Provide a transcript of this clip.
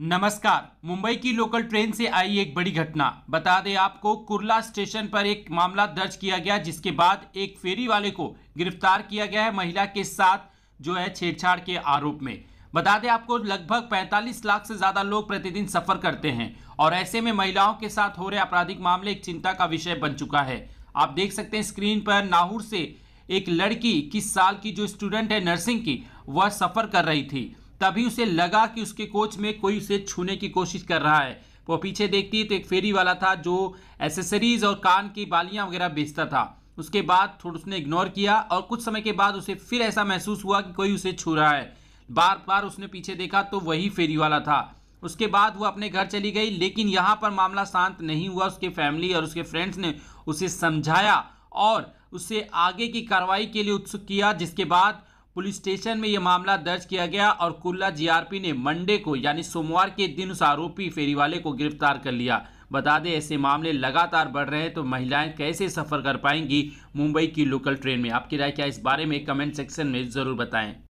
नमस्कार मुंबई की local train से आई एक बड़ी घटना बता दें आपको कुरला स्टेशन पर एक मामला दर्ज किया गया जिसके बाद एक फेरी वाले को गिरफ्तार किया गया है महिला के साथ जो है छेड़छाड़ के आरोप में बता दें आपको लगभग 45 लाख से ज़्यादा लोग प्रतिदिन सफ़र करते हैं और ऐसे में महिलाओं के साथ हो रहे आपराधिक मामले एक चिंता का विषय बन चुका है आप देख सकते हैं स्क्रीन पर नाहूर से एक लड़की किस साल की जो स्टूडेंट है नर्सिंग की वह सफ़र कर रही थी तभी उसे लगा कि उसके कोच में कोई उसे छूने की कोशिश कर रहा है वो पीछे देखती है तो एक फेरी वाला था जो एसेसरीज और कान की बालियाँ वगैरह बेचता था उसके बाद थोड़ा उसने इग्नोर किया और कुछ समय के बाद उसे फिर ऐसा महसूस हुआ कि कोई उसे छू रहा है बार बार उसने पीछे देखा तो वही फेरी वाला था उसके बाद वो अपने घर चली गई लेकिन यहाँ पर मामला शांत नहीं हुआ उसके फैमिली और उसके फ्रेंड्स ने उसे समझाया और उसे आगे की कार्रवाई के लिए उत्सुक किया जिसके बाद पुलिस स्टेशन में यह मामला दर्ज किया गया और कुल्ला जीआरपी ने मंडे को यानी सोमवार के दिन उस आरोपी फेरीवाले को गिरफ्तार कर लिया बता दें ऐसे मामले लगातार बढ़ रहे हैं तो महिलाएं कैसे सफ़र कर पाएंगी मुंबई की लोकल ट्रेन में आपकी राय क्या इस बारे में कमेंट सेक्शन में ज़रूर बताएं